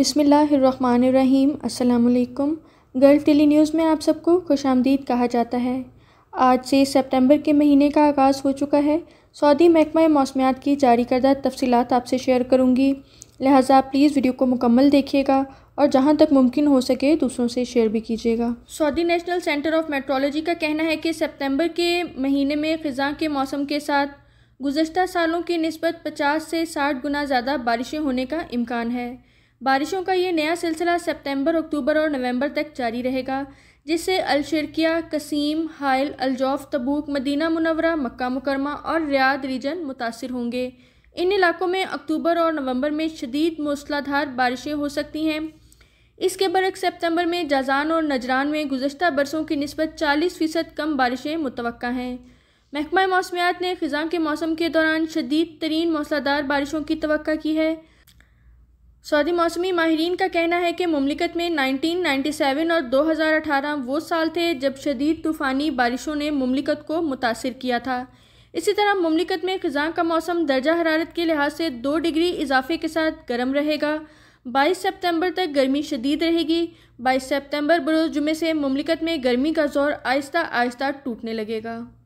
बिसमीम् अल्लाम गर्ल्फ daily news में आप सबको खुश आमदीद कहा जाता है आज से सितंबर के महीने का आगाज़ हो चुका है सऊदी महकमा मौसमियात की जारी करदा तफसीत आपसे शेयर करूँगी लिहाजा प्लीज़ वीडियो को मुकम्मल देखिएगा और जहाँ तक मुमकिन हो सके दूसरों से शेयर भी कीजिएगा Saudi National Center of meteorology का कहना है कि सितंबर के महीने में ख़ज़ा के मौसम के साथ गुजशत सालों की नस्बत पचास से साठ गुना ज़्यादा बारिशें होने का इम्कान है बारिशों का ये नया सिलसिला सितंबर, अक्टूबर और नवंबर तक जारी रहेगा जिससे अलशरकिया कसीम हाइल अलजौफ तबूक मदीना मुनवरा मक्का मुकरमा और रियाद रीजन मुतासर होंगे इन इलाकों में अक्टूबर और नवंबर में शदीद मूसलाधार बारिशें हो सकती हैं इसके बरक सितंबर में जाजान और नजरान में गुजशत बरसों की नस्बत चालीस फ़ीसद कम बारिशें मुतव हैं महकमा मौसमियात ने ख़जा के मौसम के दौरान शदीद तरीन मौसलाधार बारिशों की तो की है सऊदी मौसमी माहरीन का कहना है कि ममलिकत में 1997 और 2018 वो साल थे जब शदीद तूफ़ानी बारिशों ने ममलिकत को मुतासर किया था इसी तरह ममलिकत में ख़जा का मौसम दर्जा हरारत के लिहाज से दो डिग्री इजाफे के साथ गर्म रहेगा 22 सितंबर तक गर्मी शदीद रहेगी 22 सितंबर बरोज़ जुमे से ममलिकत में गर्मी का जोर आहिस्ता आहिस्ता टूटने लगेगा